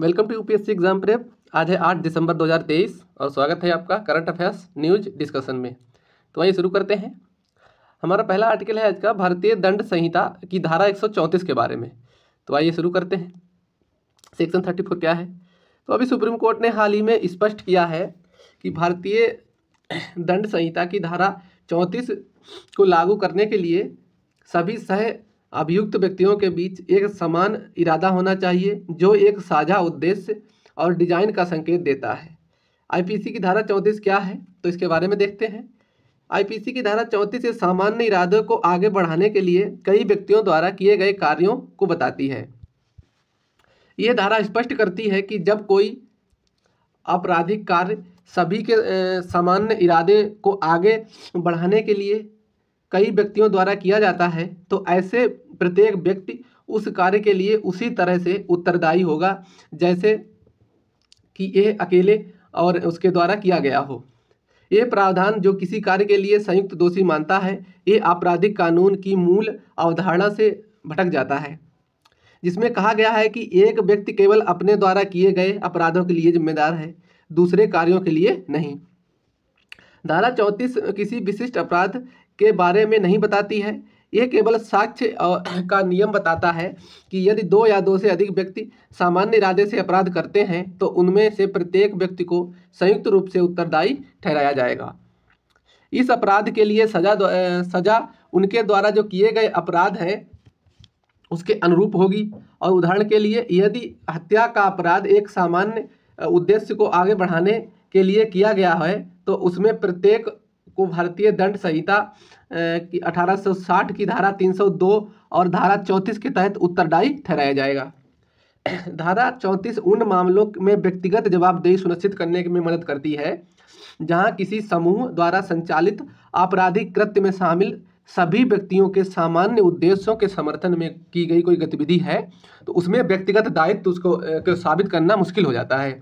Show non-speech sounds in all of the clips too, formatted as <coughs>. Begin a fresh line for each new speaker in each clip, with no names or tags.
Welcome to UPSC exam prep आज है 8 दिसंबर 2023 और स्वागत है आपका करंट अफेयर्स न्यूज डिस्कशन में तो वहीं शुरू करते हैं हमारा पहला आर्टिकल है आज का भारतीय दंड संहिता की धारा एक के बारे में तो आइए शुरू करते हैं सेक्शन थर्टी क्या है तो अभी सुप्रीम कोर्ट ने हाल ही में स्पष्ट किया है कि भारतीय दंड संहिता की धारा चौंतीस को लागू करने के लिए सभी सह अभियुक्त व्यक्तियों के बीच एक समान इरादा होना चाहिए जो एक साझा उद्देश्य और डिजाइन का संकेत देता है आईपीसी की धारा चौंतीस क्या है तो इसके बारे में देखते हैं आईपीसी की धारा चौंतीस इस सामान्य इरादे को आगे बढ़ाने के लिए कई व्यक्तियों द्वारा किए गए कार्यों को बताती है ये धारा स्पष्ट करती है कि जब कोई आपराधिक कार्य सभी के सामान्य इरादे को आगे बढ़ाने के लिए कई व्यक्तियों द्वारा किया जाता है तो ऐसे प्रत्येक व्यक्ति उस कार्य के लिए उसी तरह से उत्तरदायी होगा जैसे कि यह अकेले और उसके द्वारा किया गया हो ये प्रावधान जो किसी कार्य के लिए संयुक्त दोषी मानता है ये आपराधिक कानून की मूल अवधारणा से भटक जाता है जिसमें कहा गया है कि एक व्यक्ति केवल अपने द्वारा किए गए अपराधों के लिए जिम्मेदार है दूसरे कार्यों के लिए नहीं धारा चौंतीस किसी विशिष्ट अपराध के बारे में नहीं बताती है यह केवल साक्ष्य का नियम बताता है कि यदि दो या दो से अधिक व्यक्ति सामान्य इरादे से अपराध करते हैं तो उनमें से प्रत्येक व्यक्ति को संयुक्त रूप से उत्तरदायी ठहराया जाएगा इस अपराध के लिए सजा सजा उनके द्वारा जो किए गए अपराध हैं उसके अनुरूप होगी और उदाहरण के लिए यदि हत्या का अपराध एक सामान्य उद्देश्य को आगे बढ़ाने के लिए किया गया है तो उसमें प्रत्येक को भारतीय दंड संहिता की 1860 की धारा 302 और धारा 34 के तहत उत्तरदायी ठहराया जाएगा धारा 34 उन मामलों में व्यक्तिगत जवाबदेही सुनिश्चित करने में मदद करती है जहां किसी समूह द्वारा संचालित आपराधिक कृत्य में शामिल सभी व्यक्तियों के सामान्य उद्देश्यों के समर्थन में की गई कोई गतिविधि है तो उसमें व्यक्तिगत दायित्व उसको साबित करना मुश्किल हो जाता है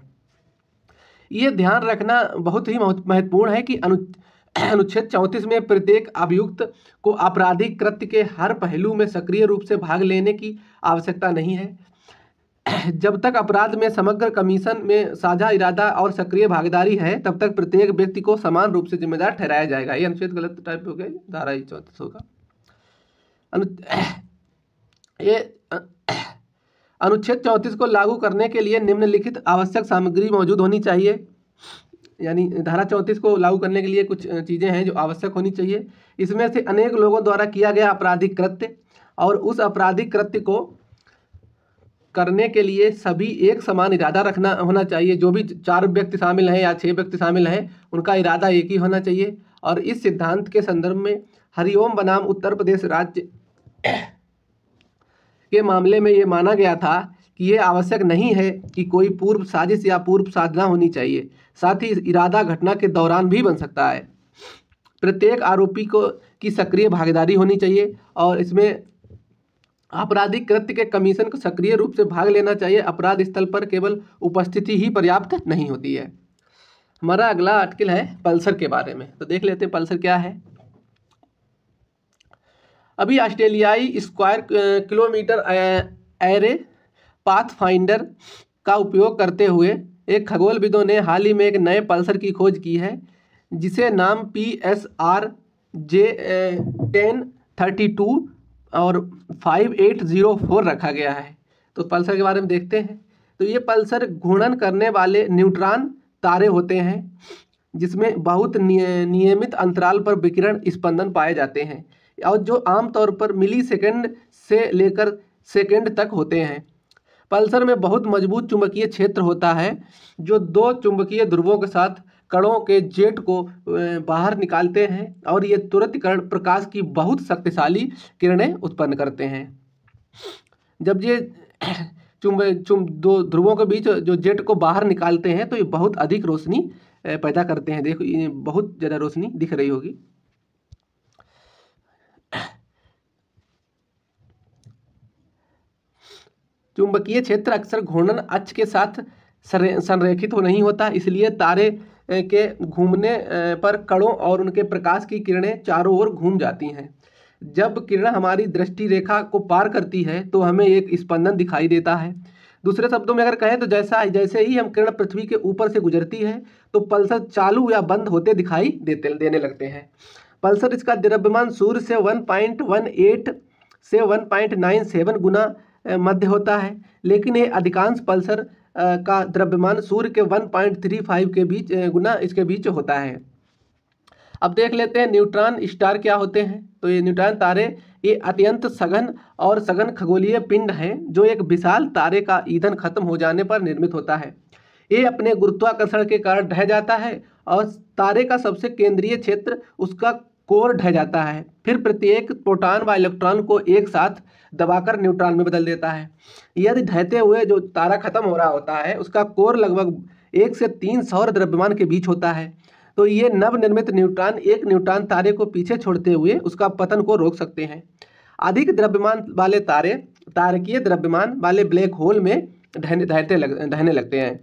ये ध्यान रखना बहुत ही महत्वपूर्ण है कि अनु <clears throat> अनुच्छेद चौंतीस में प्रत्येक अभियुक्त को आपराधिक कृत्य के हर पहलू में सक्रिय रूप से भाग लेने की आवश्यकता नहीं है <clears throat> जब तक अपराध में समग्र कमीशन में साझा इरादा और सक्रिय भागीदारी है तब तक प्रत्येक व्यक्ति को समान रूप से जिम्मेदार ठहराया जाएगा ये अनुच्छेद गलत टाइप हो गया धारा ही चौंतीस होगा <clears throat> ये अनुच्छेद चौंतीस को लागू करने के लिए निम्नलिखित आवश्यक सामग्री मौजूद होनी चाहिए यानी धारा चौंतीस को लागू करने के लिए कुछ चीज़ें हैं जो आवश्यक होनी चाहिए इसमें से अनेक लोगों द्वारा किया गया आपराधिक कृत्य और उस आपराधिक कृत्य को करने के लिए सभी एक समान इरादा रखना होना चाहिए जो भी चार व्यक्ति शामिल हैं या छः व्यक्ति शामिल हैं उनका इरादा एक ही होना चाहिए और इस सिद्धांत के संदर्भ में हरिओम बनाम उत्तर प्रदेश राज्य के मामले में ये माना गया था कि ये आवश्यक नहीं है कि कोई पूर्व साजिश या पूर्व साधना होनी चाहिए साथ ही इरादा घटना के दौरान भी बन सकता है प्रत्येक आरोपी को की सक्रिय भागीदारी होनी चाहिए और इसमें आपराधिक कृत्य के कमीशन को सक्रिय रूप से भाग लेना चाहिए अपराध स्थल पर केवल उपस्थिति ही पर्याप्त नहीं होती है हमारा अगला आर्टिकल है पल्सर के बारे में तो देख लेते हैं पल्सर क्या है अभी ऑस्ट्रेलियाई स्क्वायर किलोमीटर एरे पाथफाइंडर का उपयोग करते हुए एक खगोलविदों ने हाल ही में एक नए पल्सर की खोज की है जिसे नाम P S R J ten thirty two और फाइव एट ज़ीरो फोर रखा गया है तो पल्सर के बारे में देखते हैं तो ये पल्सर घूर्णन करने वाले न्यूट्रॉन तारे होते हैं जिसमें बहुत नियमित अंतराल पर विकिरण स्पंदन पाए जाते हैं और जो आमतौर पर मिली सेकेंड से लेकर सेकेंड तक होते हैं पल्सर में बहुत मजबूत चुंबकीय क्षेत्र होता है जो दो चुंबकीय ध्रुवों के साथ कणों के जेट को बाहर निकालते हैं और ये तुरंत कर्ण प्रकाश की बहुत शक्तिशाली किरणें उत्पन्न करते हैं जब ये <clears throat> चुंब चुम दो ध्रुवों के बीच जो जेट को बाहर निकालते हैं तो ये बहुत अधिक रोशनी पैदा करते हैं देखो ये बहुत ज़्यादा रोशनी दिख रही होगी चुंबकीय क्षेत्र अक्सर घूर्णन अक्ष के साथ संरेखित हो नहीं होता इसलिए तारे के घूमने पर कणों और उनके प्रकाश की किरणें चारों ओर घूम जाती हैं जब किरण हमारी दृष्टि रेखा को पार करती है तो हमें एक स्पंदन दिखाई देता है दूसरे शब्दों में अगर कहें तो जैसा जैसे ही हम किरण पृथ्वी के ऊपर से गुजरती है तो पल्सर चालू या बंद होते दिखाई देते देने लगते हैं पल्सर इसका द्रव्यमान सूर्य से 1.18 से 1.97 गुना मध्य होता है लेकिन ये अधिकांश पल्सर का द्रव्यमान सूर्य के 1.35 के बीच गुना इसके बीच होता है अब देख लेते हैं न्यूट्रॉन स्टार क्या होते हैं तो ये न्यूट्रॉन तारे ये अत्यंत सघन और सघन खगोलीय पिंड हैं जो एक विशाल तारे का ईंधन खत्म हो जाने पर निर्मित होता है ये अपने गुरुत्वाकर्षण के कारण ढह जाता है और तारे का सबसे केंद्रीय क्षेत्र उसका कोर ढह जाता है फिर प्रत्येक प्रोटॉन व इलेक्ट्रॉन को एक साथ दबाकर न्यूट्रॉन में बदल देता है यदि ढहते हुए जो तारा खत्म हो रहा होता है उसका कोर लगभग एक से तीन सौर द्रव्यमान के बीच होता है तो ये नवनिर्मित न्यूट्रॉन एक न्यूट्रॉन तारे को पीछे छोड़ते हुए उसका पतन को रोक सकते हैं अधिक द्रव्यमान वाले तारे तारकीय द्रव्यमान वाले ब्लैक होल में ढहने ढहते लग ढहने लगते हैं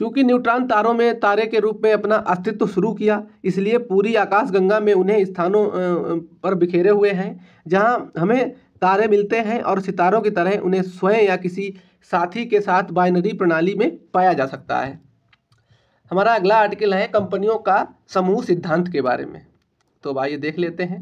क्योंकि न्यूट्रॉन तारों में तारे के रूप में अपना अस्तित्व शुरू किया इसलिए पूरी आकाशगंगा में उन्हें स्थानों पर बिखेरे हुए हैं जहाँ हमें तारे मिलते हैं और सितारों की तरह उन्हें स्वयं या किसी साथी के साथ बाइनरी प्रणाली में पाया जा सकता है हमारा अगला आर्टिकल है कंपनियों का समूह सिद्धांत के बारे में तो आइए देख लेते हैं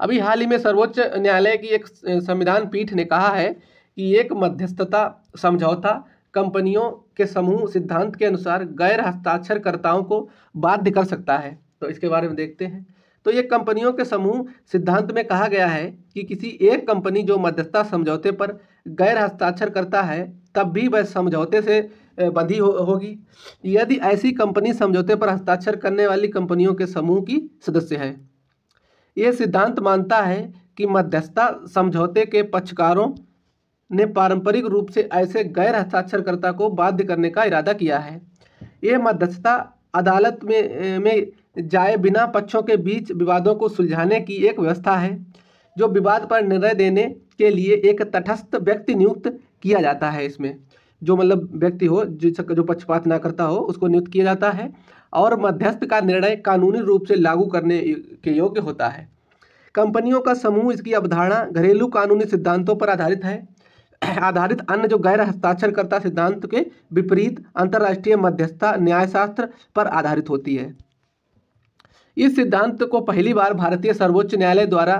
अभी हाल ही में सर्वोच्च न्यायालय की एक संविधान पीठ ने कहा है कि एक मध्यस्थता समझौता कंपनियों के समूह सिद्धांत के अनुसार गैर हस्ताक्षरकर्ताओं को बाध्य कर सकता है तो इसके बारे में देखते हैं तो ये कंपनियों के समूह सिद्धांत में कहा गया है कि किसी एक कंपनी जो मध्यस्थता समझौते पर गैर हस्ताक्षर करता है तब भी वह समझौते से बंधी हो, होगी यदि ऐसी कंपनी समझौते पर हस्ताक्षर करने वाली कंपनियों के समूह की सदस्य है यह सिद्धांत मानता है कि मध्यस्थता समझौते के पक्षकारों ने पारंपरिक रूप से ऐसे गैर हस्ताक्षरकर्ता को बाध्य करने का इरादा किया है यह मध्यस्थता अदालत में में जाए बिना पक्षों के बीच विवादों को सुलझाने की एक व्यवस्था है जो विवाद पर निर्णय देने के लिए एक तटस्थ व्यक्ति नियुक्त किया जाता है इसमें जो मतलब व्यक्ति हो जो जो पक्षपात ना करता हो उसको नियुक्त किया जाता है और मध्यस्थ का निर्णय कानूनी रूप से लागू करने के योग्य होता है कंपनियों का समूह इसकी अवधारणा घरेलू कानूनी सिद्धांतों पर आधारित है आधारित अन्य जो गैर हस्ताक्षरकर्ता सिद्धांत के विपरीत अंतर्राष्ट्रीय मध्यस्थता न्यायशास्त्र पर आधारित होती है इस सिद्धांत को पहली बार भारतीय सर्वोच्च न्यायालय द्वारा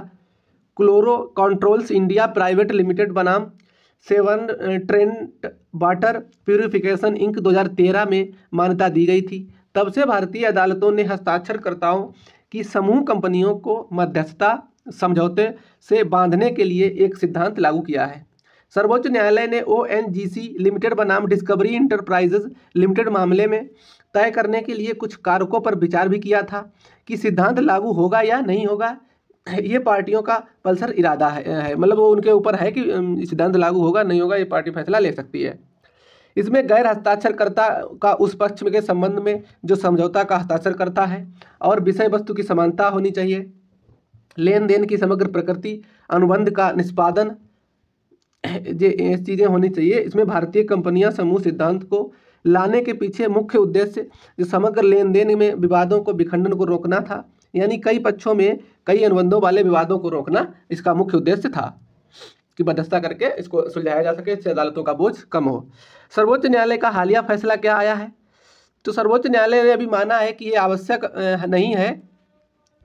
Chloro Controls India Private Limited बनाम Severn Trent Water Purification Inc 2013 में मान्यता दी गई थी तब से भारतीय अदालतों ने हस्ताक्षरकर्ताओं की समूह कंपनियों को मध्यस्थता समझौते से बांधने के लिए एक सिद्धांत लागू किया है सर्वोच्च न्यायालय ने ओ लिमिटेड बनाम डिस्कवरी इंटरप्राइजेज लिमिटेड मामले में तय करने के लिए कुछ कारकों पर विचार भी किया था कि सिद्धांत लागू होगा या नहीं होगा ये पार्टियों का पल्सर इरादा है मतलब वो उनके ऊपर है कि सिद्धांत लागू होगा नहीं होगा ये पार्टी फैसला ले सकती है इसमें गैर हस्ताक्षरकर्ता का उस पक्ष के संबंध में जो समझौता का हस्ताक्षर करता है और विषय वस्तु की समानता होनी चाहिए लेन देन की समग्र प्रकृति अनुबंध का निष्पादन ये चीज़ें होनी चाहिए इसमें भारतीय कंपनियां समूह सिद्धांत को लाने के पीछे मुख्य उद्देश्य जो समग्र लेन देन में विवादों को विखंडन को रोकना था यानी कई पक्षों में कई अनुबंधों वाले विवादों को रोकना इसका मुख्य उद्देश्य था कि मध्यस्था करके इसको सुलझाया जा सके इससे अदालतों का बोझ कम हो सर्वोच्च न्यायालय का हालिया फैसला क्या आया है तो सर्वोच्च न्यायालय ने अभी माना है कि ये आवश्यक नहीं है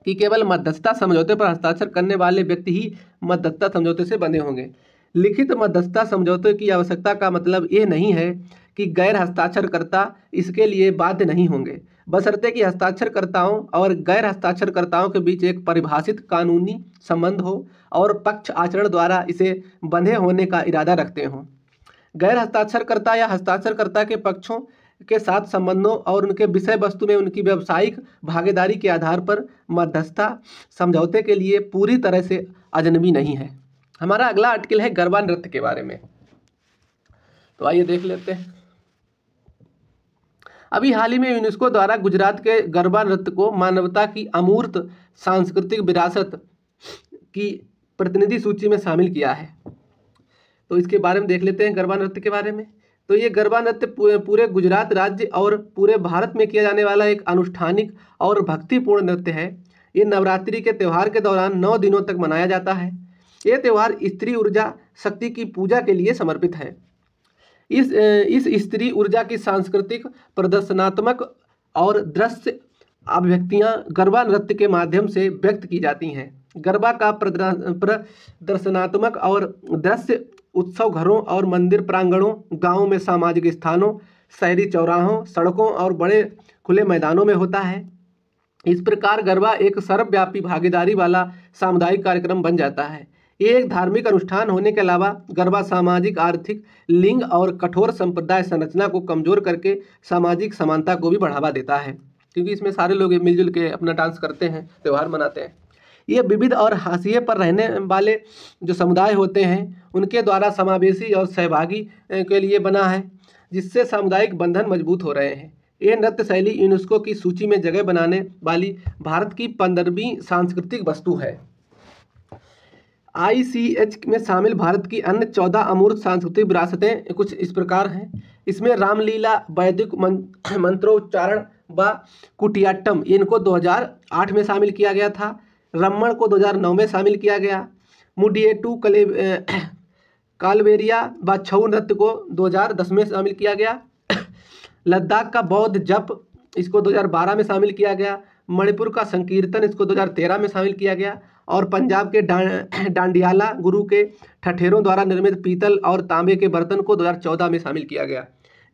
कि केवल मध्यस्थता समझौते पर हस्ताक्षर करने वाले व्यक्ति ही मध्यस्थता समझौते से बने होंगे लिखित मध्यस्थता समझौते की आवश्यकता का मतलब ये नहीं है कि गैर हस्ताक्षरकर्ता इसके लिए बाध्य नहीं होंगे बशर्ते कि हस्ताक्षरकर्ताओं और गैर हस्ताक्षरकर्ताओं के बीच एक परिभाषित कानूनी संबंध हो और पक्ष आचरण द्वारा इसे बंधे होने का इरादा रखते हों गैर हस्ताक्षरकर्ता या हस्ताक्षरकर्ता के पक्षों के साथ संबंधों और उनके विषय वस्तु में उनकी व्यावसायिक भागीदारी के आधार पर मध्यस्थता समझौते के लिए पूरी तरह से अजनबी नहीं है हमारा अगला आर्टिकल है गरबा नृत्य के बारे में तो आइए देख लेते हैं अभी हाल ही में यूनेस्को द्वारा गुजरात के गरबा नृत्य को मानवता की अमूर्त सांस्कृतिक विरासत की प्रतिनिधि सूची में शामिल किया है तो इसके बारे में देख लेते हैं गरबा नृत्य के बारे में तो ये गरबा नृत्य पूरे गुजरात राज्य और पूरे भारत में किया जाने वाला एक अनुष्ठानिक और भक्तिपूर्ण नृत्य है ये नवरात्रि के त्यौहार के दौरान नौ दिनों तक मनाया जाता है ये त्यौहार स्त्री ऊर्जा शक्ति की पूजा के लिए समर्पित है इस इस स्त्री ऊर्जा की सांस्कृतिक प्रदर्शनात्मक और दृश्य अभिव्यक्तियाँ गरबा नृत्य के माध्यम से व्यक्त की जाती हैं गरबा का प्रदर्शनात्मक और दृश्य उत्सव घरों और मंदिर प्रांगणों गांवों में सामाजिक स्थानों शहरी चौराहों सड़कों और बड़े खुले मैदानों में होता है इस प्रकार गरबा एक सर्वव्यापी भागीदारी वाला सामुदायिक कार्यक्रम बन जाता है ये एक धार्मिक अनुष्ठान होने के अलावा गरबा सामाजिक आर्थिक लिंग और कठोर संप्रदाय संरचना को कमजोर करके सामाजिक समानता को भी बढ़ावा देता है क्योंकि इसमें सारे लोग मिलजुल के अपना डांस करते हैं त्यौहार मनाते हैं ये विविध और हाशिए पर रहने वाले जो समुदाय होते हैं उनके द्वारा समावेशी और सहभागी के लिए बना है जिससे सामुदायिक बंधन मजबूत हो रहे हैं ये नृत्य शैली यूनेस्को की सूची में जगह बनाने वाली भारत की पंद्रहवीं सांस्कृतिक वस्तु है आईसीएच में शामिल भारत की अन्य चौदह अमूर्त सांस्कृतिक विरासतें कुछ इस प्रकार हैं इसमें रामलीला वैदिक <clears throat> मंत्रोच्चारण व कुटियाट्टम इनको 2008 में शामिल किया गया था रमण को 2009 में शामिल किया गया टू कले <clears throat> कालवेरिया व छऊ नृत्य को 2010 में शामिल किया गया <clears throat> लद्दाख का बौद्ध जप इसको 2012 में शामिल किया गया मणिपुर का संकीर्तन इसको 2013 में शामिल किया गया और हम्म। पंजाब के डां, डांडियाला गुरु के ठठेरों द्वारा निर्मित पीतल और तांबे के बर्तन को 2014 में शामिल किया गया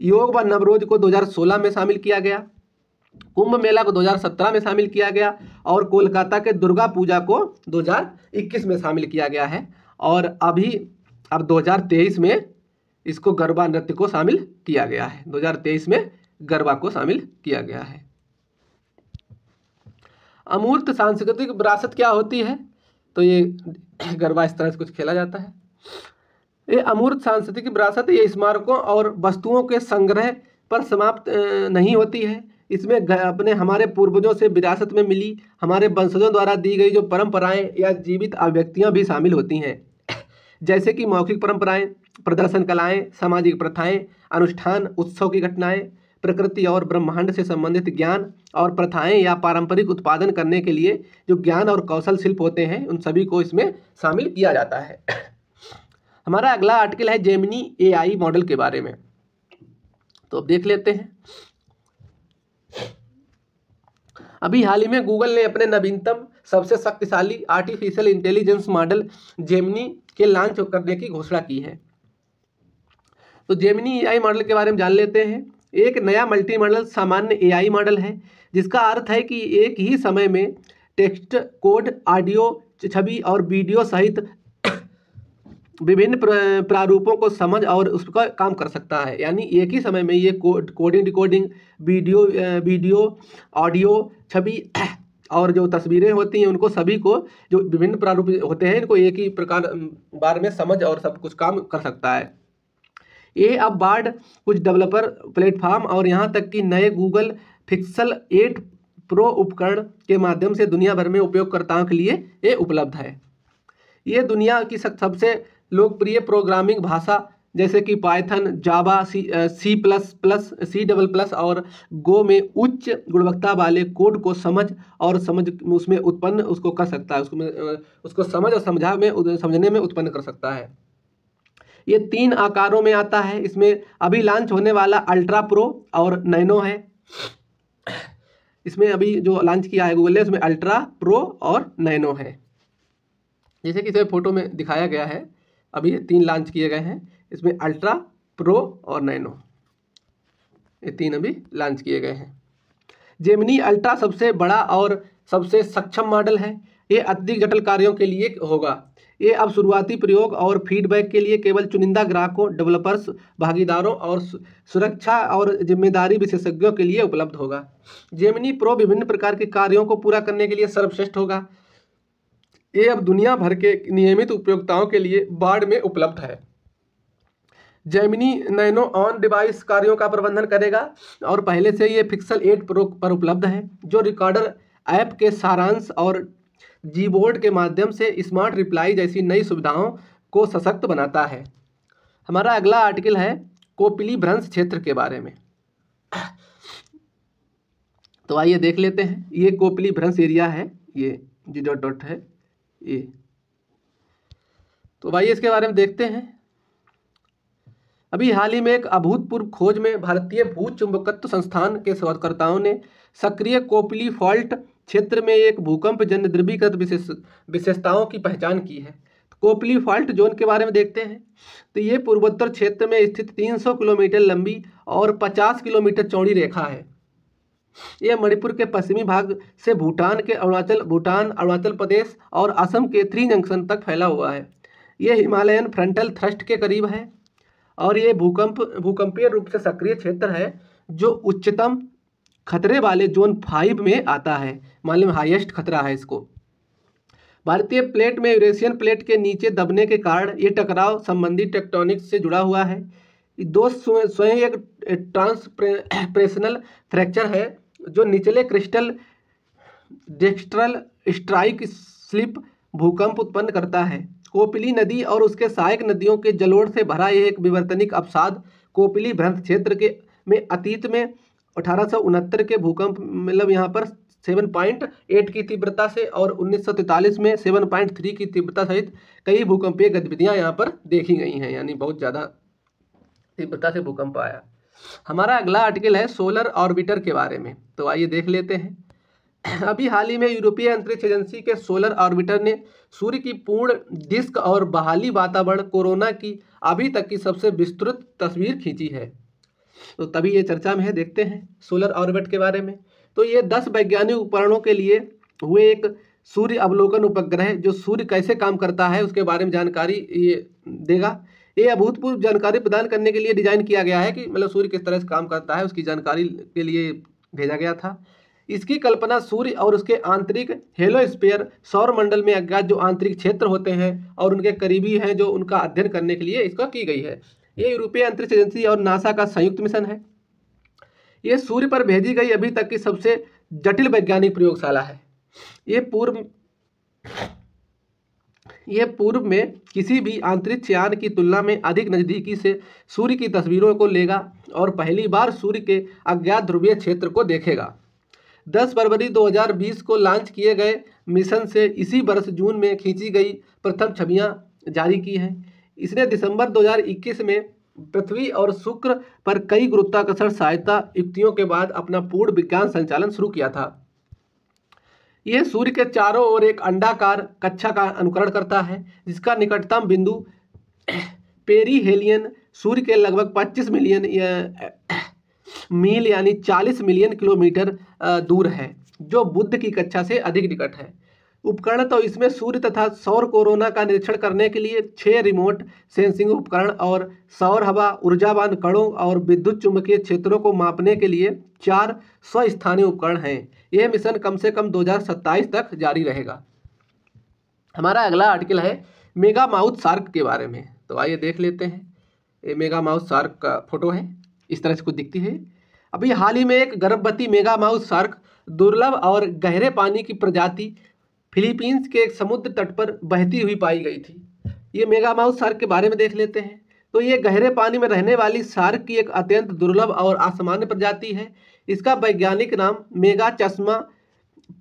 योग व नवरोज को 2016 में शामिल किया गया कुंभ मेला को 2017 में शामिल किया गया और कोलकाता के दुर्गा पूजा को 2021 में शामिल किया गया है और अभी अब 2023 में इसको गरबा नृत्य को शामिल किया गया है 2023 में गरबा को शामिल किया गया है अमूर्त सांस्कृतिक विरासत क्या होती है तो ये गरबा इस तरह से कुछ खेला जाता है ये अमूर्त सांस्कृतिक विरासत ये स्मारकों और वस्तुओं के संग्रह पर समाप्त नहीं होती है इसमें अपने हमारे पूर्वजों से विरासत में मिली हमारे वंशजों द्वारा दी गई जो परंपराएं या जीवित अभिव्यक्तियाँ भी शामिल होती हैं जैसे कि मौखिक परंपराएं प्रदर्शन कलाएं सामाजिक प्रथाएं अनुष्ठान उत्सव की घटनाएं प्रकृति और ब्रह्मांड से संबंधित ज्ञान और प्रथाएं या पारंपरिक उत्पादन करने के लिए जो ज्ञान और कौशल शिल्प होते हैं उन सभी को इसमें शामिल किया जाता है हमारा अगला आर्टिकल है जेमिनी एआई मॉडल के बारे में तो अब देख लेते हैं अभी हाल ही में गूगल ने अपने नवीनतम सबसे शक्तिशाली आर्टिफिशियल इंटेलिजेंस मॉडल जेमिनी के लॉन्च करने की घोषणा की है तो जेमिनी एआई मॉडल के बारे में जान लेते हैं एक नया मल्टी मॉडल सामान्य एआई मॉडल है जिसका अर्थ है कि एक ही समय में टेक्स्ट कोड ऑडियो छवि और वीडियो सहित विभिन्न प्रारूपों को समझ और उसका काम कर सकता है यानी एक ही समय में ये code coding recording video video audio छवि <clears throat> और जो तस्वीरें होती हैं उनको सभी को जो विभिन्न प्रारूप होते हैं इनको एक ही प्रकार बार में समझ और सब कुछ काम कर सकता है ये अब बार्ड कुछ डेवलपर प्लेटफॉर्म और यहाँ तक कि नए गूगल फिक्सल एट प्रो उपकरण के माध्यम से दुनिया भर में उपयोगकर्ताओं के लिए ये उपलब्ध है ये दुनिया की सबसे लोकप्रिय प्रोग्रामिंग भाषा जैसे कि Python Java C C plus plus C double plus और गो में उच्च गुणवत्ता वाले कोड को समझ और समझ उसमें उत्पन्न उसको कर सकता है उसको उसको समझ और समझा में समझने में उत्पन्न कर सकता है ये तीन आकारों में आता है इसमें अभी लॉन्च होने वाला अल्ट्रा प्रो और नैनो है इसमें अभी जो लॉन्च किया है गूगल ने उसमें अल्ट्रा प्रो और नैनो है जैसे कि इसमें फ़ोटो में दिखाया गया है अभी ये तीन लॉन्च किए गए हैं इसमें अल्ट्रा प्रो और नैनो ये तीन अभी लॉन्च किए गए हैं जेमिनी अल्ट्रा सबसे बड़ा और सबसे सक्षम मॉडल है ये अधिक जटिल कार्यों के लिए होगा ये अब शुरुआती प्रयोग और फीडबैक के लिए केवल चुनिंदा ग्राहकों डेवलपर्स भागीदारों और सुरक्षा और जिम्मेदारी विशेषज्ञों के लिए उपलब्ध होगा जेमिनी प्रो विभिन्न प्रकार के कार्यों को पूरा करने के लिए सर्वश्रेष्ठ होगा ये अब दुनिया भर के नियमित उपयोगिताओं के लिए बाढ़ में उपलब्ध है जेमिनी नैनो ऑन डिवाइस कार्यों का प्रबंधन करेगा और पहले से ये फिक्सल एट प्रो पर उपलब्ध है जो रिकॉर्डर ऐप के सारांश और जी बोर्ड के माध्यम से स्मार्ट रिप्लाई जैसी नई सुविधाओं को सशक्त बनाता है हमारा अगला आर्टिकल है कोपिली भ्रंश क्षेत्र के बारे में तो आइए देख लेते हैं ये कोपिली भ्रंश एरिया है ये जी डॉट डॉट है ये तो भाई इसके बारे में देखते हैं अभी हाल ही में एक अभूतपूर्व खोज में भारतीय भूत चुंबकत्व संस्थान के शोधकर्ताओं ने सक्रिय कोपली फॉल्ट क्षेत्र में एक भूकंप जन्य ध्रुवीकृत विशेष विशेषताओं की पहचान की है कोपली फॉल्ट जोन के बारे में देखते हैं तो ये पूर्वोत्तर क्षेत्र में स्थित 300 किलोमीटर लंबी और 50 किलोमीटर चौड़ी रेखा है यह मणिपुर के पश्चिमी भाग से भूटान के अरुणाचल भूटान अरुणाचल प्रदेश और असम के थ्री जंक्शन तक फैला हुआ है यह हिमालयन फ्रंटल थ्रस्ट के करीब है और ये भूकंप भूकंपीय रूप से सक्रिय क्षेत्र है जो उच्चतम खतरे वाले जोन फाइव में आता है मान लीजिए हाइएस्ट खतरा है इसको भारतीय प्लेट में यूरेशियन प्लेट के नीचे दबने के कारण ये टकराव संबंधी टेक्टोनिक्स से जुड़ा हुआ है दो स्वयं एक ट्रांसप्रेशनल फ्रैक्चर <clears throat> है जो निचले क्रिस्टल डेक्स्ट्रल स्ट्राइक स्लिप भूकंप उत्पन्न करता है कोपिली नदी और उसके सहायक नदियों के जलोड़ से भरा यह एक विवर्तनिक अवसाद कोपिली भ्रंथ क्षेत्र के में अतीत में अठारह के भूकंप मतलब यहाँ पर 7.8 की तीव्रता से और 1943 में 7.3 की तीव्रता सहित कई भूकंपीय गतिविधियां यहाँ पर देखी गई हैं यानी बहुत ज़्यादा तीव्रता से भूकंप आया हमारा अगला आर्टिकल है सोलर ऑर्बिटर के बारे में तो आइए देख लेते हैं <clears throat> अभी हाल ही में यूरोपीय अंतरिक्ष एजेंसी के सोलर ऑर्बिटर ने सूर्य की पूर्ण डिस्क और बहाली वातावरण कोरोना की अभी तक की सबसे विस्तृत तस्वीर खींची है तो तभी ये चर्चा में है देखते हैं सोलर ऑर्बिट के बारे में तो ये दस वैज्ञानिक उपकरणों के लिए हुए एक सूर्य अवलोकन उपग्रह जो सूर्य कैसे काम करता है उसके बारे में जानकारी ये देगा ये अभूतपूर्व जानकारी प्रदान करने के लिए डिजाइन किया गया है कि मतलब सूर्य किस तरह से काम करता है उसकी जानकारी के लिए भेजा गया था इसकी कल्पना सूर्य और उसके आंतरिक हेलोस्पेयर सौर मंडल में अज्ञात जो आंतरिक क्षेत्र होते हैं और उनके करीबी हैं जो उनका अध्ययन करने के लिए इसका की गई है ये यूरोपीय अंतरिक्ष एजेंसी और नासा का संयुक्त मिशन है ये सूर्य पर भेजी गई अभी तक की सबसे जटिल वैज्ञानिक प्रयोगशाला है ये पूर्व ये पूर्व में किसी भी अंतरिक्ष यान की तुलना में अधिक नज़दीकी से सूर्य की तस्वीरों को लेगा और पहली बार सूर्य के अज्ञात ध्रुवीय क्षेत्र को देखेगा 10 फरवरी 2020 को लॉन्च किए गए मिशन से इसी वर्ष जून में खींची गई प्रथम छवियां जारी की हैं इसने दिसंबर 2021 में पृथ्वी और शुक्र पर कई गुरुत्वाकर्षण सहायता युक्तियों के बाद अपना पूर्ण विज्ञान संचालन शुरू किया था यह सूर्य के चारों ओर एक अंडाकार कक्षा का अनुकरण करता है जिसका निकटतम बिंदु पेरीहेलियन सूर्य के लगभग 25 मिलियन मील यानी 40 मिलियन किलोमीटर दूर है जो बुद्ध की कक्षा से अधिक निकट है उपकरण तो इसमें सूर्य तथा सौर कोरोना का निरीक्षण करने के लिए छः रिमोट सेंसिंग उपकरण और सौर हवा ऊर्जावान कणों और विद्युत चुंबकीय क्षेत्रों को मापने के लिए चार स्वस्थानीय उपकरण हैं यह मिशन कम से कम 2027 तक जारी रहेगा हमारा अगला आर्टिकल है मेगा माउथ सार्क के बारे में तो आइए देख लेते हैं ये मेगा माउथ सार्क का फोटो है इस तरह से कुछ दिखती है अभी हाल ही में एक गर्भवती मेगा माउथ सार्क दुर्लभ और गहरे पानी की प्रजाति फिलीपींस के एक समुद्र तट पर बहती हुई पाई गई थी ये मेगा माउस शार्क के बारे में देख लेते हैं तो ये गहरे पानी में रहने वाली शार्क की एक अत्यंत दुर्लभ और असामान्य प्रजाति है इसका वैज्ञानिक नाम मेगा चश्मा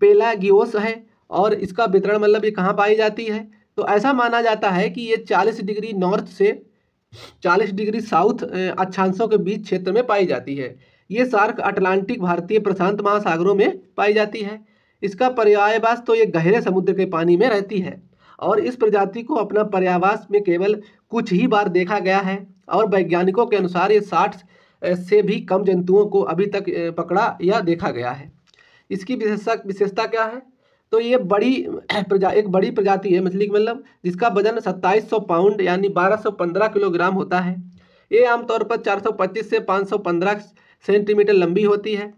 पेलागियोस है और इसका वितरण मतलब ये कहाँ पाई जाती है तो ऐसा माना जाता है कि ये 40 डिग्री नॉर्थ से 40 डिग्री साउथ अक्षांशों के बीच क्षेत्र में पाई जाती है ये शार्क अटलांटिक भारतीय प्रशांत महासागरों में पाई जाती है इसका पर्यायवास तो ये गहरे समुद्र के पानी में रहती है और इस प्रजाति को अपना पर्यावास में केवल कुछ ही बार देखा गया है और वैज्ञानिकों के अनुसार ये साठ से भी कम जंतुओं को अभी तक पकड़ा या देखा गया है इसकी विशेषता विशेषता क्या है तो ये बड़ी <clears throat> प्रजा एक बड़ी प्रजाति है मछली मतलब जिसका वजन 2700 पाउंड यानी 1215 किलोग्राम होता है ये आमतौर पर 425 से 515 सेंटीमीटर लंबी होती है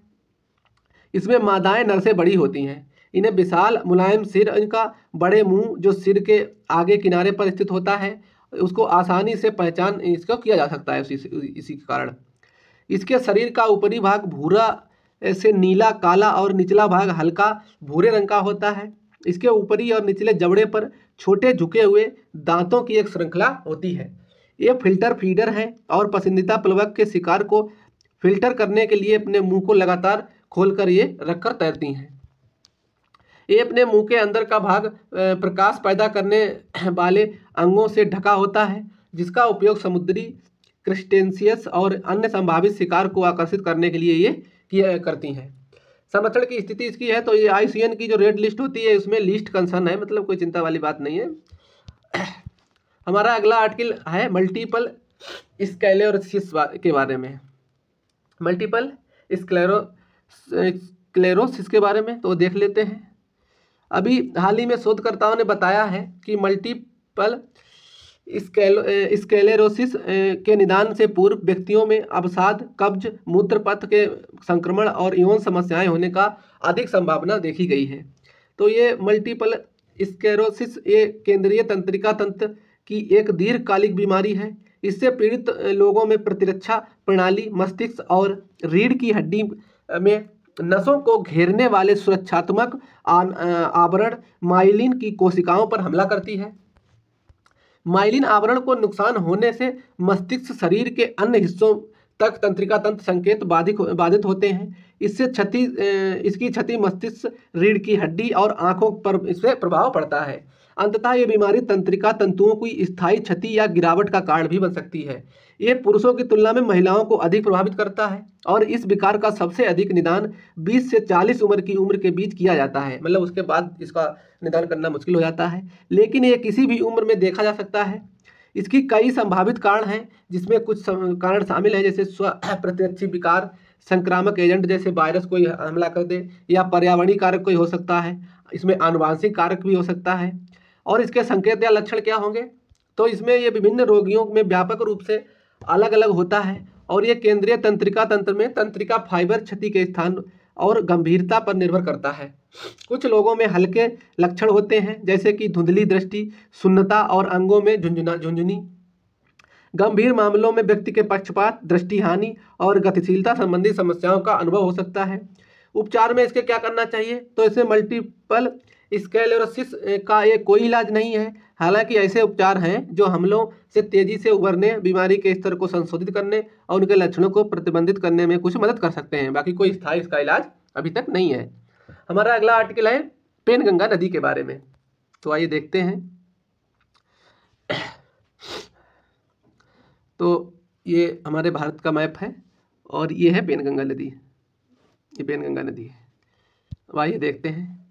इसमें मादाएं नर से बड़ी होती हैं इन्हें विशाल मुलायम सिर इनका बड़े मुंह जो सिर के आगे किनारे पर स्थित होता है उसको आसानी से पहचान इसको किया जा सकता है उसी इसी के कारण इसके शरीर का ऊपरी भाग भूरा से नीला काला और निचला भाग हल्का भूरे रंग का होता है इसके ऊपरी और निचले जबड़े पर छोटे झुके हुए दांतों की एक श्रृंखला होती है ये फिल्टर फीडर हैं और पसंदीदा प्लवक के शिकार को फिल्टर करने के लिए अपने मुंह को लगातार खोलकर ये रखकर तैरती हैं ये अपने मुंह के अंदर का भाग प्रकाश पैदा करने वाले अंगों से ढका होता है जिसका उपयोग समुद्री क्रिस्टेंसियस और अन्य संभावित शिकार को आकर्षित करने के लिए ये किया करती हैं संरक्षण की स्थिति इसकी है तो ये आई की जो रेड लिस्ट होती है उसमें लिस्ट कंसर्न है मतलब कोई चिंता वाली बात नहीं है <clears throat> हमारा अगला आर्टिकल है मल्टीपल स्कैलोरसिस के बारे में मल्टीपल स्क्लेरो क्लेरोसिस के बारे में तो देख लेते हैं अभी हाल ही में शोधकर्ताओं ने बताया है कि मल्टीपल स्केलेरोसिस के निदान से पूर्व व्यक्तियों में अवसाद कब्ज मूत्र पथ के संक्रमण और यौन समस्याएं होने का अधिक संभावना देखी गई है तो ये मल्टीपल स्केरोसिस ये केंद्रीय तंत्रिका तंत्र की एक दीर्घकालिक बीमारी है इससे पीड़ित लोगों में प्रतिरक्षा प्रणाली मस्तिष्क और रीढ़ की हड्डी में नसों को घेरने वाले सुरक्षात्मक आवरण माइलिन की कोशिकाओं पर हमला करती है माइलिन आवरण को नुकसान होने से मस्तिष्क शरीर के अन्य हिस्सों तक तंत्रिका तंत्र संकेत बाधित बाधित होते हैं इससे क्षति इसकी क्षति मस्तिष्क रीढ़ की हड्डी और आंखों पर इससे प्रभाव पड़ता है अंततः ये बीमारी तंत्रिका तंतुओं की स्थायी क्षति या गिरावट का कारण भी बन सकती है ये पुरुषों की तुलना में महिलाओं को अधिक प्रभावित करता है और इस विकार का सबसे अधिक निदान 20 से 40 उम्र की उम्र के बीच किया जाता है मतलब उसके बाद इसका निदान करना मुश्किल हो जाता है लेकिन ये किसी भी उम्र में देखा जा सकता है इसकी कई संभावित कारण हैं जिसमें कुछ कारण शामिल हैं जैसे स्व <clears throat> प्रत्यक्षी विकार संक्रामक एजेंट जैसे वायरस कोई हमला कर दे या पर्यावरणीय कारक कोई हो सकता है इसमें आनुवांशिक कारक भी हो सकता है और इसके संकेत या लक्षण क्या होंगे तो इसमें ये विभिन्न रोगियों में व्यापक रूप से अलग अलग होता है और ये केंद्रीय तंत्रिका तंत्र में तंत्रिका फाइबर क्षति के स्थान और गंभीरता पर निर्भर करता है कुछ लोगों में हल्के लक्षण होते हैं जैसे कि धुंधली दृष्टि सुन्नता और अंगों में झुंझुना झुंझुनी गंभीर मामलों में व्यक्ति के पक्षपात दृष्टि हानि और गतिशीलता संबंधी समस्याओं का अनुभव हो सकता है उपचार में इसके क्या करना चाहिए तो इसे मल्टीपल स्केलोसिस का ये कोई इलाज नहीं है हालांकि ऐसे उपचार हैं जो हमलों से तेजी से उभरने बीमारी के स्तर को संशोधित करने और उनके लक्षणों को प्रतिबंधित करने में कुछ मदद कर सकते हैं बाकी कोई स्थायी इसका इलाज अभी तक नहीं है हमारा अगला आर्टिकल है पेनगंगा नदी के बारे में तो आइए देखते हैं तो ये हमारे भारत का मैप है और ये है पेनगंगा नदी ये पेनगंगा नदी है अब आइए देखते हैं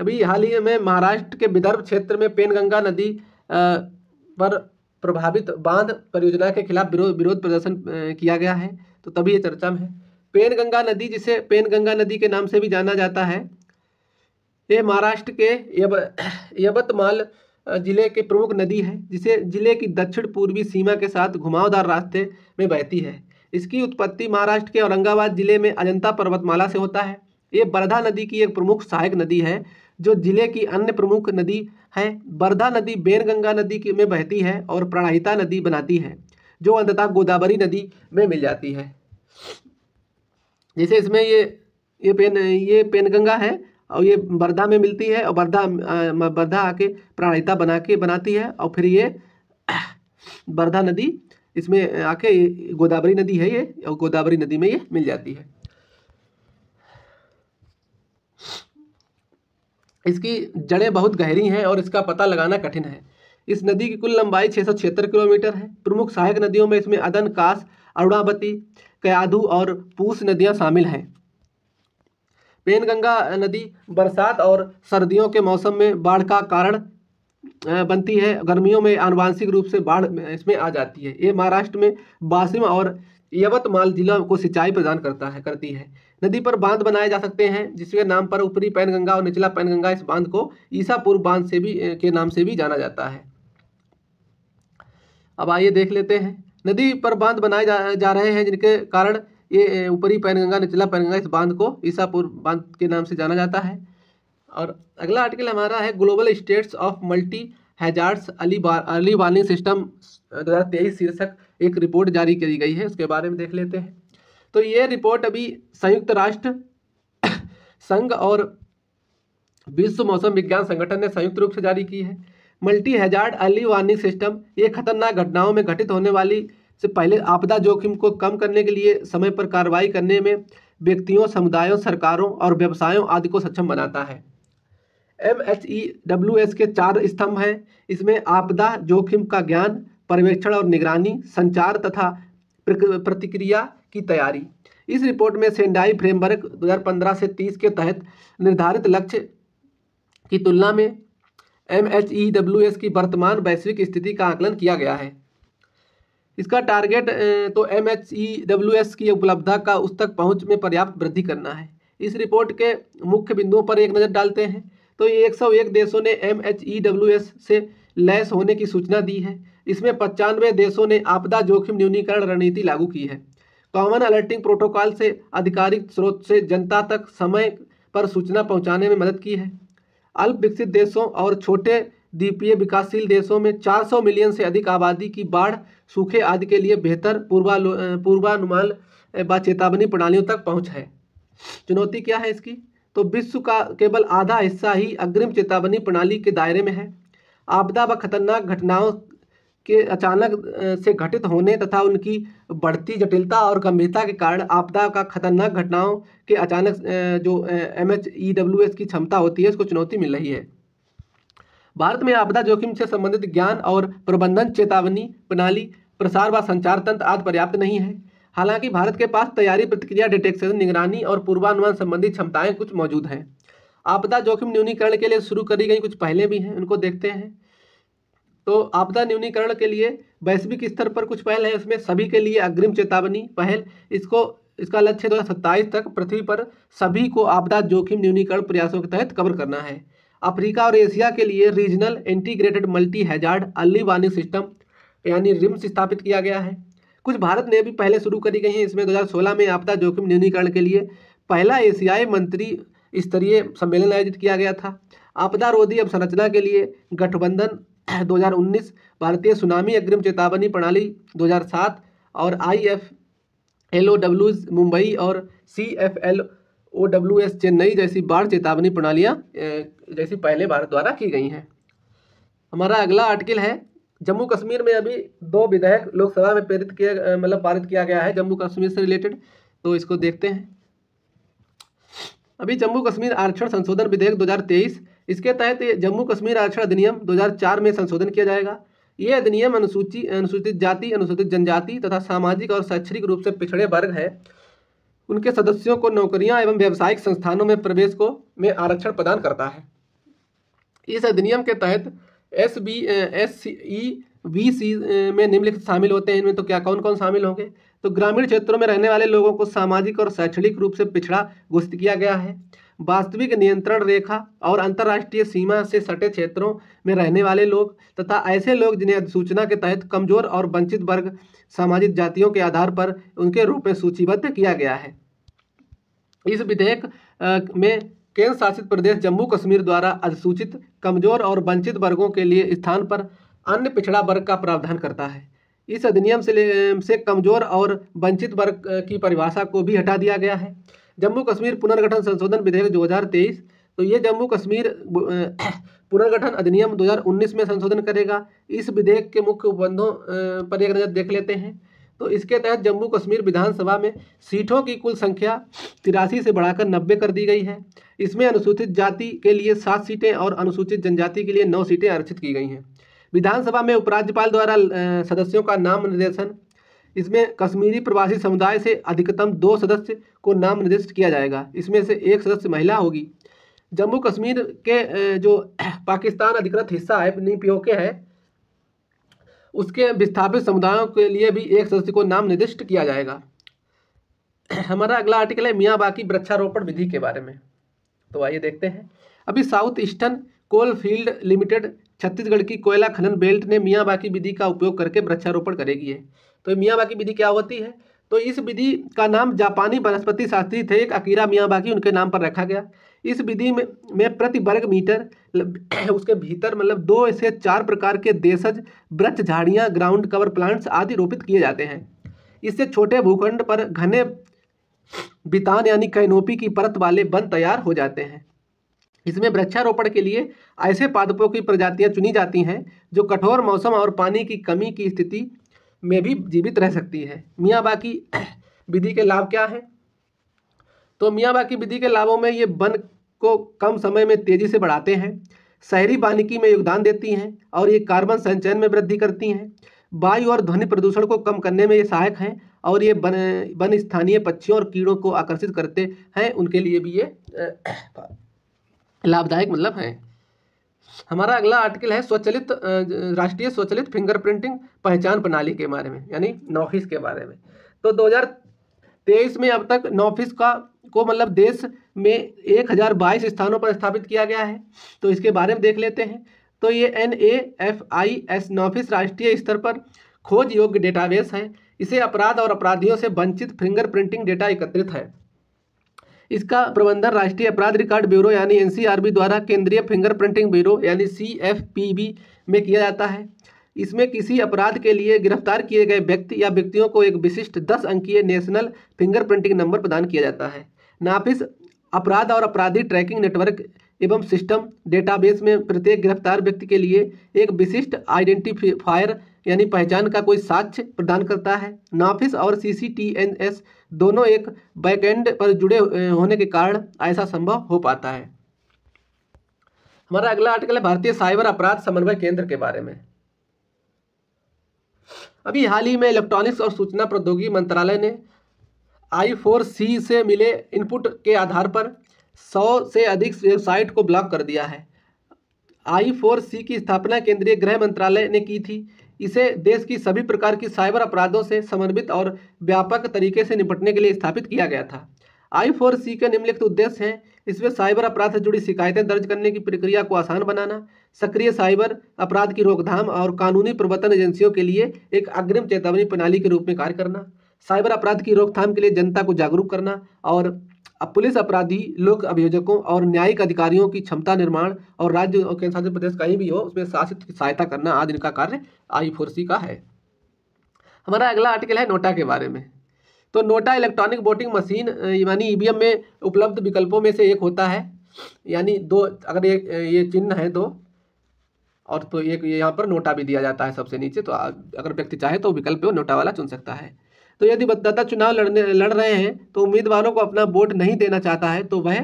अभी हाल ही में महाराष्ट्र के विदर्भ क्षेत्र में पेनगंगा नदी पर प्रभावित बांध परियोजना के खिलाफ विरोध विरोध प्रदर्शन किया गया है तो तभी ये चर्चा में है पेनगंगा नदी जिसे पेनगंगा नदी के नाम से भी जाना जाता है ये महाराष्ट्र के यब यवतमाल जिले के प्रमुख नदी है जिसे जिले की दक्षिण पूर्वी सीमा के साथ घुमावदार रास्ते में बहती है इसकी उत्पत्ति महाराष्ट्र के औरंगाबाद जिले में अजंता पर्वतमाला से होता है ये बरधा नदी की एक प्रमुख सहायक नदी है जो जिले की अन्य प्रमुख नदी है वर्धा नदी बेनगंगा नदी की में बहती है और प्रणहिता नदी बनाती है जो अंततः गोदावरी नदी में मिल जाती है जैसे इसमें ये ये पेन ये पेनगंगा है और ये बर्धा में मिलती है और बर्धा वर्धा आके प्रणहिता बना के बनाती है और फिर ये वर्धा नदी इसमें आके गोदावरी नदी है ये और गोदावरी नदी में ये मिल जाती है इसकी जड़ें बहुत गहरी हैं और इसका पता लगाना कठिन है इस नदी की कुल लंबाई छः किलोमीटर है प्रमुख सहायक नदियों में इसमें अदन कास अरुणावती कयाधु और पूस नदियाँ शामिल हैं पेनगंगा नदी बरसात और सर्दियों के मौसम में बाढ़ का कारण बनती है गर्मियों में आनुवांशिक रूप से बाढ़ इसमें आ जाती है ये महाराष्ट्र में बासिम और यवतमाल जिला को सिंचाई प्रदान करता है करती है नदी पर बांध बनाए जा सकते हैं जिसके नाम पर ऊपरी पैनगंगा और निचला पैनगंगा इस बांध को ईसापुर बांध से भी के नाम से भी जाना जाता है अब आइए देख लेते हैं नदी पर बांध बनाए जा, जा रहे हैं जिनके कारण ये ऊपरी पैनगंगा निचला पैनगंगा इस बांध को ईसापुर बांध के नाम से जाना जाता है और अगला आर्टिकल हमारा है global status of multi hazards अली बार अर्ली वार्निंग सिस्टम दो शीर्षक एक रिपोर्ट जारी करी गई है उसके बारे में देख लेते हैं तो ये रिपोर्ट अभी संयुक्त राष्ट्र <coughs> संघ और विश्व मौसम विज्ञान संगठन ने संयुक्त रूप से जारी की है multi hazard early warning system ये खतरनाक घटनाओं में घटित होने वाली से पहले आपदा जोखिम को कम करने के लिए समय पर कार्रवाई करने में व्यक्तियों समुदायों सरकारों और व्यवसायों आदि को सक्षम बनाता है M H E W S के चार स्तंभ हैं इसमें आपदा जोखिम का ज्ञान पर्यवेक्षण और निगरानी संचार तथा प्रतिक्रिया की तैयारी इस रिपोर्ट में सेंडाई फ्रेमवर्क 2015 से 30 के तहत निर्धारित लक्ष्य की तुलना में एम e की वर्तमान वैश्विक स्थिति का आकलन किया गया है इसका टारगेट तो एम e की उपलब्धता का उस तक पहुंच में पर्याप्त वृद्धि करना है इस रिपोर्ट के मुख्य बिंदुओं पर एक नज़र डालते हैं तो ये एक देशों ने एम e से लैस होने की सूचना दी है इसमें पचानवे देशों ने आपदा जोखिम न्यूनीकरण रणनीति लागू की है कॉमन अलर्टिंग प्रोटोकॉल से आधिकारिक स्रोत से जनता तक समय पर सूचना पहुंचाने में मदद की है अल्प विकसित देशों और छोटे द्वीपीय विकासशील देशों में 400 मिलियन से अधिक आबादी की बाढ़ सूखे आदि के लिए बेहतर पूर्वानुमान व चेतावनी प्रणालियों तक पहुंच है चुनौती क्या है इसकी तो विश्व का केवल आधा हिस्सा ही अग्रिम चेतावनी प्रणाली के दायरे में है आपदा व खतरनाक घटनाओं के अचानक से घटित होने तथा उनकी बढ़ती जटिलता और गंभीरता के कारण आपदा का खतरनाक घटनाओं के अचानक जो M H E W S की क्षमता होती है उसको चुनौती मिल रही है भारत में आपदा जोखिम से संबंधित ज्ञान और प्रबंधन चेतावनी प्रणाली प्रसार व संचार तंत्र आदि पर्याप्त नहीं है हालांकि भारत के पास तैयारी प्रतिक्रिया डिटेक्शन निगरानी और पूर्वानुमान संबंधी क्षमताएं कुछ मौजूद हैं आपदा जोखिम न्यूनीकरण के लिए शुरू करी गई कुछ पहले भी हैं उनको देखते हैं तो आपदा न्यूनीकरण के लिए वैश्विक स्तर पर कुछ पहल है उसमें सभी के लिए अग्रिम चेतावनी पहल इसको इसका लक्ष्य दो हज़ार तक पृथ्वी पर सभी को आपदा जोखिम न्यूनीकरण प्रयासों के तहत कवर करना है अफ्रीका और एशिया के लिए regional integrated multi hazard early warning system यानी रिम्स स्थापित किया गया है कुछ भारत ने भी पहले शुरू करी गई हैं इसमें 2016 में आपदा जोखिम न्यूनीकरण के लिए पहला एशियाई मंत्री स्तरीय सम्मेलन आयोजित किया गया था आपदा रोधी अवसंरचना के लिए गठबंधन 2019 भारतीय सुनामी अग्रिम चेतावनी प्रणाली 2007 और I F L O W S Mumbai और C F L O W S Chennai जैसी बाढ़ चेतावनी प्रणालियाँ जैसी पहले भारत द्वारा की गई हैं हमारा अगला आर्टिकल है जम्मू कश्मीर में अभी दो विधेयक लोकसभा में प्रेरित किया मतलब पारित किया गया है जम्मू कश्मीर से रिलेटेड तो इसको देखते हैं अभी जम्मू कश्मीर आरक्षण संशोधन विधेयक 2023 इसके तहत जम्मू कश्मीर आरक्षण अधिनियम 2004 में संशोधन किया जाएगा ये अधिनियम अनुसूचित अनुसूचित जाति अनुसूचित जनजाति तथा सामाजिक और शैक्षणिक रूप से पिछड़े वर्ग है उनके सदस्यों को नौकरियां एवं व्यावसायिक संस्थानों में प्रवेश को में आरक्षण प्रदान करता है इस अधिनियम के तहत S B S E V C में निम्नलिखित शामिल होते हैं इनमें तो क्या कौन कौन शामिल होंगे तो ग्रामीण क्षेत्रों में रहने वाले लोगों को सामाजिक और शैक्षणिक रूप से पिछड़ा घोषित किया गया है वास्तविक नियंत्रण रेखा और अंतर्राष्ट्रीय सीमा से सटे क्षेत्रों में रहने वाले लोग तथा ऐसे लोग जिन्हें अधिसूचना के तहत कमजोर और वंचित वर्ग सामाजिक जातियों के आधार पर उनके रूप में सूचीबद्ध किया गया है इस विधेयक में केंद्र शासित प्रदेश जम्मू कश्मीर द्वारा अधिसूचित कमजोर और वंचित वर्गों के लिए स्थान पर अन्य पिछड़ा वर्ग का प्रावधान करता है इस अधिनियम से से कमजोर और वंचित वर्ग की परिभाषा को भी हटा दिया गया है जम्मू कश्मीर पुनर्गठन संशोधन विधेयक दो तो ये जम्मू कश्मीर <clears throat> पुनर्गठन अधिनियम 2019 में संशोधन करेगा इस विधेयक के मुख्य उपबंधों पर एक नज़र देख लेते हैं तो इसके तहत जम्मू कश्मीर विधानसभा में सीटों की कुल संख्या तिरासी से बढ़ाकर नब्बे कर दी गई है इसमें अनुसूचित जाति के लिए सात सीटें और अनुसूचित जनजाति के लिए नौ सीटें आरक्षित की गई हैं विधानसभा में उपराज्यपाल द्वारा सदस्यों का नाम निर्देशन इसमें कश्मीरी प्रवासी समुदाय से अधिकतम दो सदस्य को नाम निर्दिष्ट किया जाएगा इसमें से एक सदस्य महिला होगी जम्मू कश्मीर के जो <clears throat> पाकिस्तान अधिकृत हिस्सा है नी पीओके है उसके विस्थापित समुदायों के लिए भी एक सदस्य को नाम निर्दिष्ट किया जाएगा <clears throat> हमारा अगला आर्टिकल है मियाँ बाकी वृक्षारोपण विधि के बारे में तो आइए देखते हैं अभी south eastern coal field limited Chhattisgarh की कोयला खनन बेल्ट ने मियाँ बाकी विधि का उपयोग करके वृक्षारोपण करेगी है तो मियाबाकी विधि क्या होती है तो इस विधि का नाम जापानी वनस्पति शास्त्री थे एक अकीरा बाकी उनके नाम पर रखा गया इस विधि में में प्रति वर्ग मीटर <clears throat> उसके भीतर मतलब दो से चार प्रकार के देशज वृक्ष झाड़ियाँ ग्राउंड कवर प्लांट्स आदि रोपित किए जाते हैं इससे छोटे भूखंड पर घने बितान यानी कैनोपी की परत वाले वन तैयार हो जाते हैं इसमें वृक्षारोपण के लिए ऐसे पादपों की प्रजातियां चुनी जाती हैं जो कठोर मौसम और पानी की कमी की स्थिति में भी जीवित रह सकती है मियाँ की विधि के लाभ क्या हैं तो मियाँ की विधि के लाभों में ये वन को कम समय में तेज़ी से बढ़ाते हैं शहरी वानिकी में योगदान देती हैं और ये कार्बन संचयन में वृद्धि करती हैं वायु और ध्वनि प्रदूषण को कम करने में ये सहायक हैं और ये वन वन स्थानीय पक्षियों और कीड़ों को आकर्षित करते हैं उनके लिए भी ये लाभदायक मतलब हैं हमारा अगला आर्टिकल है स्वचलित राष्ट्रीय स्वचलित फिंगरप्रिंटिंग पहचान प्रणाली के बारे में यानी नॉफिस के बारे में तो 2023 में अब तक नॉफिस का को मतलब देश में 1022 स्थानों पर स्थापित किया गया है तो इसके बारे में देख लेते हैं तो ये N A F I S NAFIS राष्ट्रीय स्तर पर खोज योग्य डेटाबेस है इसे अपराध और अपराधियों से वंचित फिंगरप्रिंटिंग डेटा एकत्रित है इसका प्रबंधन राष्ट्रीय अपराध रिकॉर्ड ब्यूरो यानी एनसीआरबी द्वारा केंद्रीय फिंगरप्रिंटिंग ब्यूरो यानी सीएफपीबी में किया जाता है इसमें किसी अपराध के लिए गिरफ्तार किए गए व्यक्ति या व्यक्तियों को एक विशिष्ट दस अंकीय नेशनल फिंगरप्रिंटिंग नंबर प्रदान किया जाता है नाफिस अपराध और अपराधी ट्रैकिंग नेटवर्क एवं सिस्टम डेटाबेस में प्रत्येक गिरफ्तार व्यक्ति के लिए एक विशिष्ट आइडेंटिफायर यानी पहचान का कोई साक्ष्य प्रदान करता है नाफिस और सी दोनों एक बैकएंड पर जुड़े होने के कारण ऐसा संभव हो पाता है हमारा अगला आर्टिकल है भारतीय साइबर अपराध समन्वय केंद्र के बारे में अभी हाल ही में इलेक्ट्रॉनिक्स और सूचना प्रौद्योगिकी मंत्रालय ने आई फोर सी से मिले इनपुट के आधार पर सौ से अधिक वेबसाइट को ब्लॉक कर दिया है आई फोर सी की स्थापना केंद्रीय गृह मंत्रालय ने की थी इसे देश की सभी प्रकार की साइबर अपराधों से समन्वित और व्यापक तरीके से निपटने के लिए स्थापित किया गया था आई फोर सी के निम्नलिखित उद्देश्य हैं इसमें साइबर अपराध से जुड़ी शिकायतें दर्ज करने की प्रक्रिया को आसान बनाना सक्रिय साइबर अपराध की रोकथाम और कानूनी प्रवर्तन एजेंसियों के लिए एक अग्रिम चेतावनी प्रणाली के रूप में कार्य करना साइबर अपराध की रोकथाम के लिए जनता को जागरूक करना और अब पुलिस अपराधी लोक अभियोजकों और न्यायिक अधिकारियों की क्षमता निर्माण और राज्य और केंद्र शासित प्रदेश कहीं भी हो उसमें शासित सहायता करना आदि इनका कार्य आई फोर सी का है हमारा अगला आर्टिकल है नोटा के बारे में तो नोटा इलेक्ट्रॉनिक वोटिंग मशीन यानी ई में उपलब्ध विकल्पों में से एक होता है यानी दो अगर ये ये चिन्ह है दो और तो एक यहाँ पर नोटा भी दिया जाता है सबसे नीचे तो अगर व्यक्ति चाहे तो विकल्प नोटा वाला चुन सकता है तो यदि मतदाता चुनाव लड़ने लड़ रहे हैं तो उम्मीदवारों को अपना वोट नहीं देना चाहता है तो वह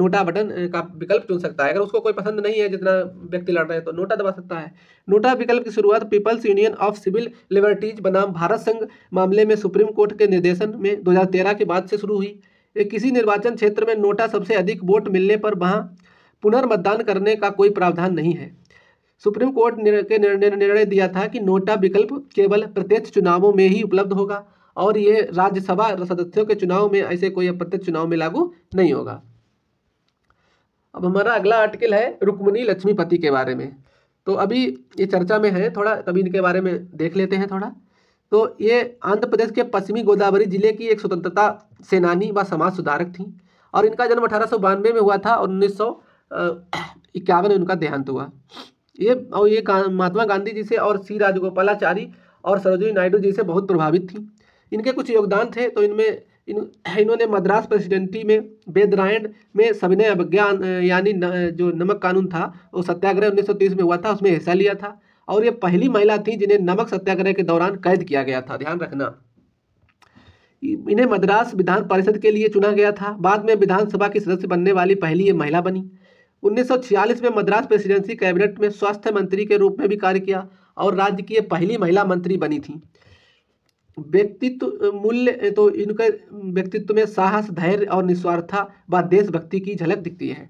नोटा बटन का विकल्प चुन सकता है अगर उसको कोई पसंद नहीं है जितना व्यक्ति लड़ रहे हैं तो नोटा दबा सकता है नोटा विकल्प की शुरुआत People's Union of Civil Liberties बनाम भारत संघ मामले में सुप्रीम कोर्ट के निर्देशन में दो के बाद से शुरू हुई किसी निर्वाचन क्षेत्र में नोटा सबसे अधिक वोट मिलने पर वहाँ पुनर्मतदान करने का कोई प्रावधान नहीं है सुप्रीम कोर्ट के निर्णय दिया था कि नोटा विकल्प केवल प्रत्यक्ष चुनावों में ही उपलब्ध होगा और ये राज्यसभा सदस्यों के चुनाव में ऐसे कोई अप्रत्यक्ष चुनाव में लागू नहीं होगा अब हमारा अगला आर्टिकल है रुक्मणी लक्ष्मीपति के बारे में तो अभी ये चर्चा में है थोड़ा तभी इनके बारे में देख लेते हैं थोड़ा तो ये आंध्र प्रदेश के पश्चिमी गोदावरी जिले की एक स्वतंत्रता सेनानी व समाज सुधारक थी और इनका जन्म अठारह में हुआ था और उन्नीस इक्यावन में उनका देहांत हुआ ये और ये महात्मा गांधी जी से और सी राजगोपालाचारी और सरोजिनी नायडू जी से बहुत प्रभावित थी इनके कुछ योगदान थे तो इनमें इन इन्होंने मद्रास प्रेसिडेंटी में बेदरायण में सविनय अवज्ञा यानी न, जो नमक कानून था वो सत्याग्रह 1930 में हुआ था उसमें हिस्सा लिया था और ये पहली महिला थी जिन्हें नमक सत्याग्रह के दौरान कैद किया गया था ध्यान रखना इन्हें मद्रास विधान परिषद के लिए चुना गया था बाद में विधानसभा की सदस्य बनने वाली पहली ये महिला बनी 1946 में मद्रास प्रेसिडेंसी कैबिनेट में स्वास्थ्य मंत्री के रूप में भी कार्य किया और राज्य की ये पहली महिला मंत्री बनी थी व्यक्तित्व मूल्य तो इनके व्यक्तित्व में साहस धैर्य और निस्वार्था व देशभक्ति की झलक दिखती है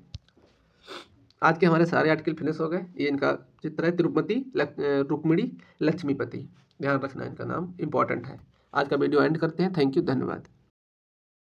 आज के हमारे सारे आर्टिकल फिनिश हो गए ये इनका चित्र है तिरुपति रुक्मिणी लक्ष्मीपति ध्यान रखना इनका नाम इंपॉर्टेंट है आज का वीडियो एंड करते हैं थैंक यू धन्यवाद